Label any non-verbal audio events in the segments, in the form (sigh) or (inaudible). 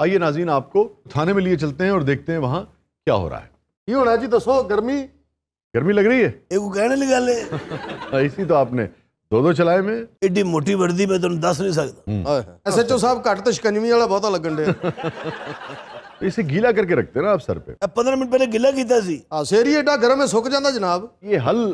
आइए नाजीन आपको थाने में लिए चलते हैं और देखते हैं वहां क्या हो रहा है ये होना जी दसो तो गर्मी गर्मी लग रही है एक कहने लगा ले इसी (laughs) तो आपने दो दो चलाए में एडी मोटी वर्दी में तुम दस नहीं सकता एस एच ओ साहब घट तो शिकंजमी वाला बहुत लगन डे (laughs) इसे गीला करके रखते ना आप सर पे पंद्रह मिनट पहले गीला किया सी हाँ, शेरी एडा गर्म में सुक जाता जनाब ये हल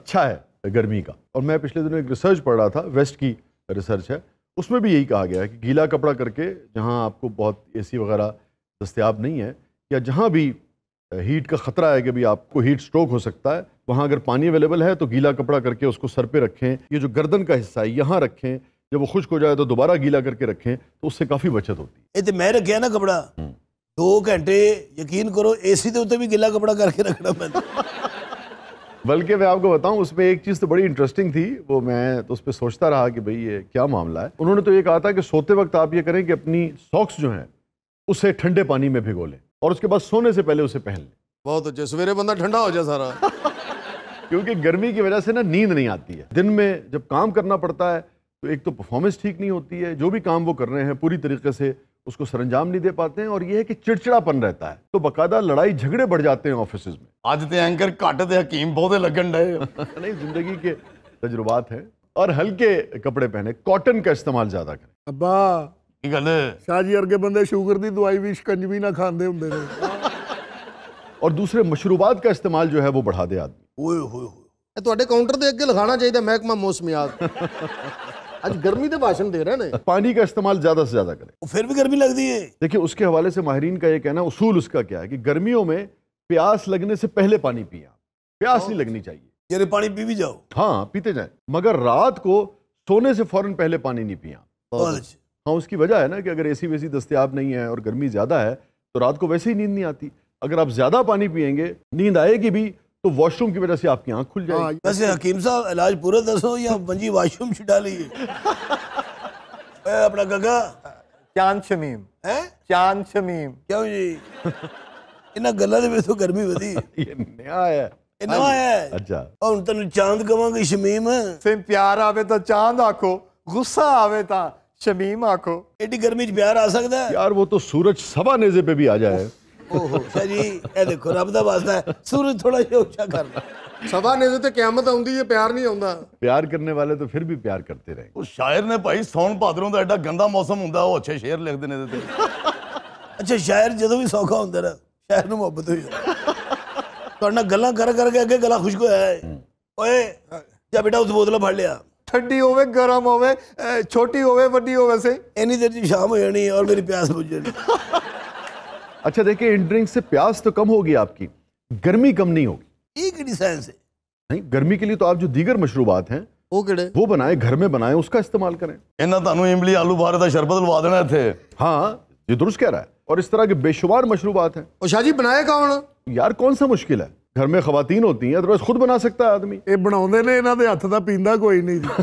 अच्छा है गर्मी का और मैं पिछले दिनों एक रिसर्च पढ़ रहा था वेस्ट की रिसर्च है उसमें भी यही कहा गया है कि गीला कपड़ा करके जहाँ आपको बहुत सी वगैरह दस्तियाब नहीं है या जहाँ भी हीट का ख़तरा है कि भी आपको हीट स्ट्रोक हो सकता है वहाँ अगर पानी अवेलेबल है तो गीला कपड़ा करके उसको सर पे रखें ये जो गर्दन का हिस्सा है यहाँ रखें जब वो खुश्क हो जाए तो दोबारा गीला करके रखें तो उससे काफ़ी बचत होती है तो मैं रखे ना कपड़ा हम्म। दो घंटे यकीन करो ए सी के भी गीला कपड़ा करके रखना पड़ता (laughs) बल्कि मैं आपको बताऊं उसमें एक चीज़ तो बड़ी इंटरेस्टिंग थी वो मैं तो उस पर सोचता रहा कि भाई ये क्या मामला है उन्होंने तो ये कहा था कि सोते वक्त आप ये करें कि अपनी सॉक्स जो हैं उसे ठंडे पानी में भिगो लें और उसके बाद सोने से पहले उसे पहन लें बहुत अच्छे सवेरे बंदा ठंडा हो जाए सारा (laughs) क्योंकि गर्मी की वजह से ना नींद नहीं आती है दिन में जब काम करना पड़ता है तो एक तो परफॉर्मेंस ठीक नहीं होती है जो भी काम वो कर रहे हैं पूरी तरीके से उसको सरंजाम नहीं दे पाते हैं और यह है कि चिड़चिड़ापन रहता है तो बकायदा लड़ाई झगड़े बढ़ जाते हैं ऑफिस में आज तो एंकर घट तो हकीम बहुत लगन रहे (laughs) नहीं जिंदगी के तजुर्बात हैं और हल्के कपड़े पहने कॉटन का इस्तेमाल ज्यादा करें अब्बा गल शाहजी अर्गे बंदे शुगर की दवाई भी शिकंजमी ना खाते होंगे और दूसरे मशरूबात का इस्तेमाल जो है वो बढ़ा दे आदमी ओए होए होए ਤੁਹਾਡੇ ਕਾਊਂਟਰ ਦੇ ਅੱਗੇ ਲਿਖਾਣਾ ਚਾਹੀਦਾ ਮਹਿਕਮਾ ਮੌਸਮੀਆਤ आज गर्मी तो भाषण दे रहे हैं पानी का इस्तेमाल ज्यादा से ज्यादा करें फिर भी गर्मी लगती है देखिए उसके हवाले से माहरीन का ये कहना उसूल उसका क्या है कि गर्मियों में प्यास लगने से पहले पानी पिए प्यास नहीं हाँ। लगनी चाहिए यानी पानी पी भी जाओ हाँ पीते जाए मगर रात को सोने से फौरन पहले पानी नहीं पिया हाँ उसकी वजह है ना कि अगर एसी वेसी दस्तियाब नहीं है और गर्मी ज़्यादा है तो रात को वैसे ही नींद नहीं आती अगर आप ज़्यादा पानी पियेंगे नींद आएगी भी तो वॉशरूम की वजह से आपकी आंख खुल जाएगी हाँ, वैसे हकीम साहब इलाज पूरा दसो या मंजी वॉशरूम से डालिए अपना गगा चांद शमीम है चांद शमीम क्यों जी इन्हें ਗੱਲਾਂ ਦੇ शमीम आखो एडी गर्मी प्यार आ सकता है अच्छा। वो तो पे भी आ जाए ਓਹੋ ਸਰ ਜੀ ਇਹ ਦੇਖੋ ਰੱਬ ਦਾ ਵਾਸਤਾ ਸੂਰਜ ਥੋੜਾ ਜਿਹਾ ने तो क्यामत आती प्यार नहीं आता प्यार करने वाले तो फिर भी प्यार करते रहे उस शायर ने भाई सौन भादरों का एडा गंदा मौसम होंगे वो अच्छे शेर लिखते ने अच्छा शायर जो भी सौखा होंगे ना शायर मुहब्बत हुई तो गल कर करके अगे गला खुश्क होया बेटा उस बोतल फड़ लिया ठंडी होवे गर्म होवे छोटी होवे वड्डी होवे से इन्नी देर शाम हो जानी और मेरी प्यास बुझ जानी अच्छा देखिए इन ड्रिंक से प्यास तो कम होगी आपकी गर्मी कम नहीं होगी एक डिजाइन से नहीं गर्मी के लिए तो आप जो दीगर मशरूबात हैं वो ਕਿਹੜੇ ਉਹ ਬਣਾਏ ਘਰ ਮੇ ਬਣਾਏ ਉਸਕਾ ਇਸਤੇਮਾਲ ਕਰੇ ਇਹਨਾਂ ਤੁਹਾਨੂੰ ਇਮਲੀ ਆਲੂ ਬਾਰੇ ਦਾ ਸ਼ਰਬਤ ਲਵਾ ਦੇਣਾ ਇੱਥੇ ਹਾਂ ये दुरुस्त कह रहा है और इस तरह के बेशुमार मशरूबात हैं और शाहजी बनाए कौन यार कौन सा मुश्किल है घर में खवतिन होती हैं अदरवाइज तो खुद बना सकता है आदमी ये बनाने ने इन्हों के हथ का पींदा कोई नहीं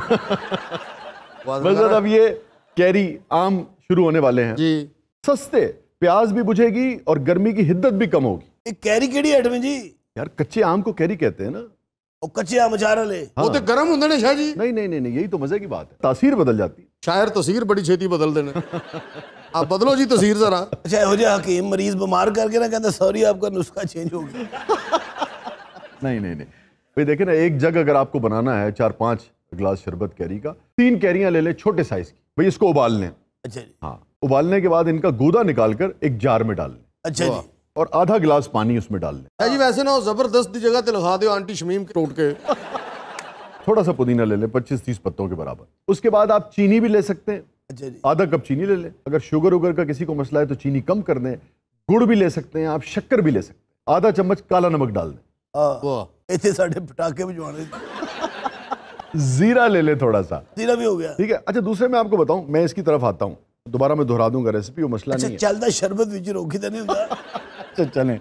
(laughs) बस अब ये कैरी आम शुरू होने वाले हैं जी सस्ते प्याज भी बुझेगी और गर्मी की हिद्दत भी कम होगी एक कैरी केड़ी है जी यार कच्चे आम को कैरी कहते हैं ना और कच्चे आम अचारल है हाँ। वो तो गर्म होंगे ना शाह जी नहीं नहीं नहीं नहीं यही तो मजे की बात है तासीर बदल जाती है शायर तस्वीर बड़ी छेती बदल देने (laughs) आप बदलो जी तस्वीर जरा अच्छा हो जाए हकीम मरीज बीमार करके ना कहते सॉरी आपका नुस्खा चेंज हो गया (laughs) नहीं नहीं नहीं भाई देखे ना एक जग अगर आपको बनाना है चार पांच ग्लास शरबत कैरी का तीन कैरियां ले लें छोटे साइज की भाई इसको उबाल लें अच्छा हाँ उबालने के बाद इनका गूदा निकालकर एक जार में डाल लें अच्छा जी और आधा गिलास पानी उसमें डाल लें हाँ जी वैसे ना जबरदस्त जगह लगा दो आंटी शमीम टूट के थोड़ा सा पुदीना ले लें पच्चीस तीस पत्तों के बराबर उसके बाद आप चीनी भी ले सकते हैं अच्छा आधा कप चीनी ले लें अगर शुगर उगर का किसी को मसला है तो चीनी कम कर दें गुड़ भी ले सकते हैं आप शक्कर भी ले सकते हैं आधा चम्मच काला नमक डाल दें हाँ। पटाखे जीरा ले लें थोड़ा सा जीरा भी हो गया ठीक है अच्छा दूसरे मैं आपको बताऊं मैं इसकी तरफ आता हूँ दोबारा मैं दोहरा दूंगा रेसिपी वो मसला अच्छा, नहीं चलता शरबत बिच ਰੋਕੀ तो नहीं ਹੁੰਦਾ अच्छा (laughs) तो चलें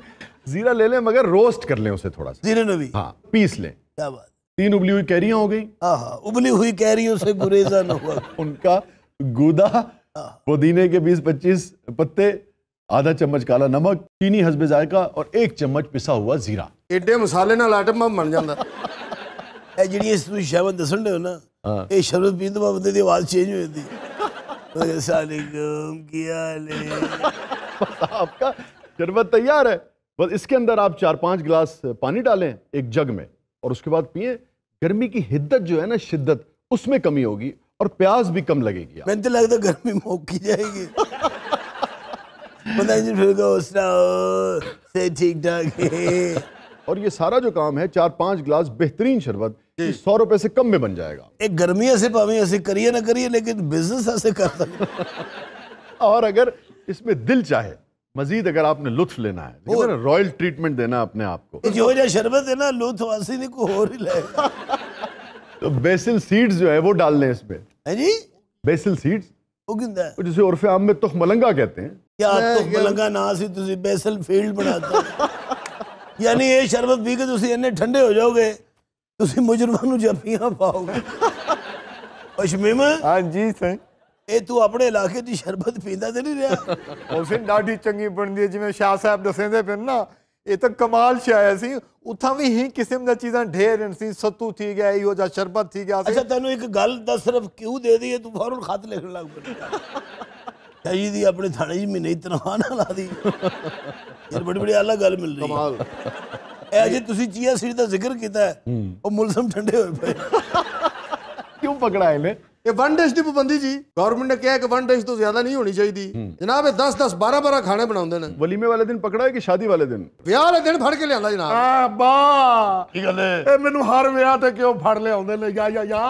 जीरा ले लें मगर रोस्ट कर लें उसे थोड़ा सा जीरे नबी हाँ पीस लें क्या बात तीन उबली हुई कैरियां हो गई हाँ, हाँ उबली हुई कैरियों से गुरेजा न हुआ (laughs) उनका गूदा हाँ। पुदीने के बीस पच्चीस पत्ते आधा चम्मच काला नमक चीनी हसबे जायका और एक चम्मच पिसा हुआ जीरा एडे मसाले (laughs) ना ਆਟਮ ਬਣ ਜਾਂਦਾ ਇਹ ਜਿਹੜੀ ਇਸ ਨੂੰ ਸ਼ਬਦ ਦੱਸਣ ਦੇ ਹੋ ਨਾ ਇਹ ਸ਼ਬਦ ਪੀਣ ਤੋਂ ਬਾਅਦ ਬੰਦੇ ਦੀ ਆਵਾਜ਼ ਚੇਂਜ ਹੋ ਜਾਂਦੀ तो आपका शरबत तैयार है बस इसके अंदर आप चार पांच गिलास पानी डालें एक जग में और उसके बाद पिए गर्मी की हिद्दत जो है ना शिद्दत उसमें कमी होगी और प्याज भी कम लगेगी मैंने तो लगता गर्मी मोक की जाएगी पता नहीं फिर से ठीक ठाक और ये सारा जो काम है चार पांच ग्लास बेहतरीन शरबत सौ रुपए से कम में बन जाएगा एक गर्मी ऐसे पावी ऐसे करिए ना करिए लेकिन बिजनेस ऐसे कर सकते (laughs) और अगर इसमें दिल चाहे मजीद अगर आपने लुत्फ लेना है रॉयल ट्रीटमेंट देना अपने आप को जो शरबत है ना लुत्फ वासी नहीं को हो रही है (laughs) तो बेसिल सीड्स जो है वो डाल लें इसमें जी बेसिल सीड्स जिसे उर्फ आम में तुख मलंगा कहते हैं क्या तुख मलंगा ना सी तुझे बेसिल फील्ड बनाता (laughs) ਯਾਨੀ ਇਹ ਸ਼ਰਬਤ ਪੀ ਕੇ ਤੁਸੀਂ ਇੰਨੇ ਠੰਡੇ ਹੋ ਜਾਓਗੇ ਤੁਸੀਂ ਮੁਜਰਮਾਂ ਨੂੰ ਜੱਫੀਆਂ ਪਾਓਗੇ ਅਸ਼ਮਿਮ ਹਾਂਜੀ ਸਰ ਇਹ ਤੂੰ ਆਪਣੇ ਇਲਾਕੇ ਦੀ ਸ਼ਰਬਤ ਪੀਂਦਾ ਤੇ ਨਹੀਂ ਰਿਹਾ ਉਹ ਫਿਰ ਡਾਢੀ ਚੰਗੀ ਬਣਦੀ ਹੈ ਜਿਵੇਂ ਸ਼ਾਹ ਸਾਹਿਬ ਦੱਸਦੇ ਪਏ ਨਾ ਇਹ ਤਾਂ ਕਮਾਲ ਸ਼ਾਇਆ ਸੀ ਉੱਥਾਂ ਵੀ ਹੀ ਕਿਸਮ ਦਾ ਚੀਜ਼ਾਂ ਢੇਰ ਸੀ ਸੱਤੂ ਥੀ ਗਿਆ ਇਹੋ ਜਿਹਾ ਸ਼ਰਬਤ ਥੀ ਗਿਆ ਅੱਛਾ ਤੈਨੂੰ ਇੱਕ ਗੱਲ ਦਾ ਸਿਰਫ ਕਿਉਂ ਦੇ ਦਈਏ ਤੂੰ ਫੌਰਨ ਖਤ ਲਿਖਣ ਲੱਗ ਪਿਆ है जी दी अपने थाने जी महीने तनख्वाह ना ला दी यार बड़ी बड़ी अलग गल मिल रही कमाल ए जे ਤੁਸੀਂ ਚੀਆ ਸੀਡ ਦਾ ਜ਼ਿਕਰ ਕੀਤਾ ਹੈ ਉਹ ਮੁਲਜ਼ਮ ਠੰਡੇ ਹੋਏ ਪਏ ਕਿਉਂ ਪਕੜਾ ਇਹਨੇ ਇਹ ਵਨ ਡਿਸ਼ ਦੀ ਪਾਬੰਦੀ ਜੀ ਗਵਰਨਮੈਂਟ ਨੇ ਕਿਹਾ ਕਿ ਵਨ ਡਿਸ਼ ਤੋਂ ਜ਼ਿਆਦਾ ਨਹੀਂ ਹੋਣੀ ਚਾਹੀਦੀ ਜਨਾਬ ਇਹ 10 10 12 12 ਖਾਣੇ ਬਣਾਉਂਦੇ ਨੇ ਵਲੀਮੇ ਵਾਲੇ ਦਿਨ ਪਕੜਾ ਹੈ ਕਿ ਸ਼ਾਦੀ ਵਾਲੇ ਦਿਨ ਵਿਆਹ ਵਾਲੇ ਦਿਨ ਫੜ ਕੇ ਲਿਆਂਦਾ ਜਨਾਬ ਆ ਬਾ ਕੀ ਗੱਲ ਹੈ ਇਹ ਮੈਨੂੰ ਹਰ ਵਿਆਹ ਤੇ ਕਿਉਂ ਫੜ ਲਿਆਉਂਦੇ ਨੇ ਯਾ ਯਾ ਯਾ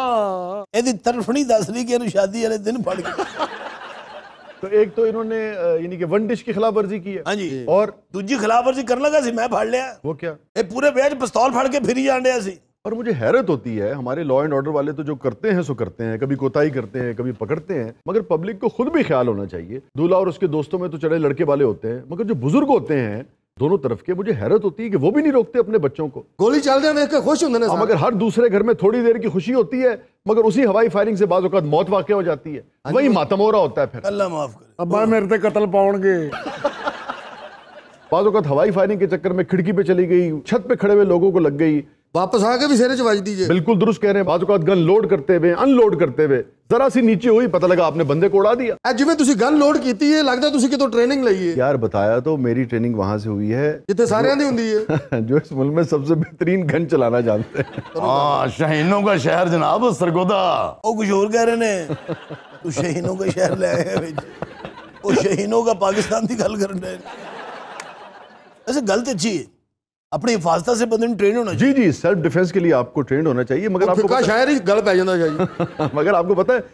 ਇਹਦੀ ਤਰਫਣੀ ਦੱਸ ਲਈ ਕਿ ਇਹਨੂੰ ਸ਼ਾਦੀ ਵਾਲੇ ਦਿਨ ਫੜ ਕੇ तो एक तो इन्होंने यानी कि वन डिश की खिलाफ वर्जी की है हाँ जी और दूजी खिलाफ वर्जी कर लगा सी मैं फाड़ लिया वो क्या ये पूरे बैच पिस्तौल फाड़ के ही जान लिया और मुझे हैरत होती है हमारे लॉ एंड ऑर्डर वाले तो जो करते हैं सो करते हैं कभी कोताही करते हैं कभी पकड़ते हैं मगर पब्लिक को खुद भी ख्याल होना चाहिए दूल्हा और उसके दोस्तों में तो चढ़े लड़के वाले होते हैं मगर जो बुजुर्ग होते हैं दोनों तरफ के मुझे हैरत होती है कि वो भी नहीं रोकते अपने बच्चों को गोली चल रही है खुश होंगे ना हाँ, मगर हर दूसरे घर में थोड़ी देर की खुशी होती है मगर उसी हवाई फायरिंग से बाद मौत वाक़ हो जाती है हाँ वही मातम हो रहा होता है फिर अल्लाह माफ करे अब्बा मेरे कतल कत्ल पाओगे (laughs) बाद हवाई फायरिंग के चक्कर में खिड़की पे चली गई छत पे खड़े हुए लोगों को लग गई वापस आके भी सिरे च वजदी जे बिल्कुल दुरुस्त कह रहे हैं बाजुकात गन लोड करते हुए अनलोड करते हुए जरा सी नीचे हुई पता लगा आपने बंदे को उड़ा दिया जिम्मे गन लोड की लगता है लगदा तुसी कितो ट्रेनिंग ਲਈ है यार बताया तो मेरी ट्रेनिंग वहां से हुई है जितने सारे दी हुंदी है (laughs) जो इस मुल्क में सबसे बेहतरीन गन चलाना जानते हैं (laughs) शहीनों का शहर जनाब सरगोदा ओ कुछ और कह रहे ने तू शहीनों का शहर ले आया ਵਿੱਚ ਉਹ ਸ਼ਹੀਨों का पाकिस्तान ਦੀ ਗੱਲ ਕਰਨ ਦੇ ऐसे गलत अच्छी है अपनी हिफाजत से बंद ट्रेन होना जी जी सेल्फ डिफेंस के लिए आपको ट्रेंड होना चाहिए मगर आपको शायद ही गल पै जाता चाहिए मगर आपको पता है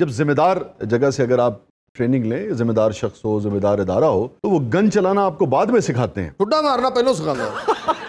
जब जिम्मेदार जगह से अगर आप ट्रेनिंग लें जिम्मेदार शख्स हो जिम्मेदार इदारा हो तो वो गन चलाना आपको बाद में सिखाते हैं छुट्टा मारना पहले सिखाना (laughs)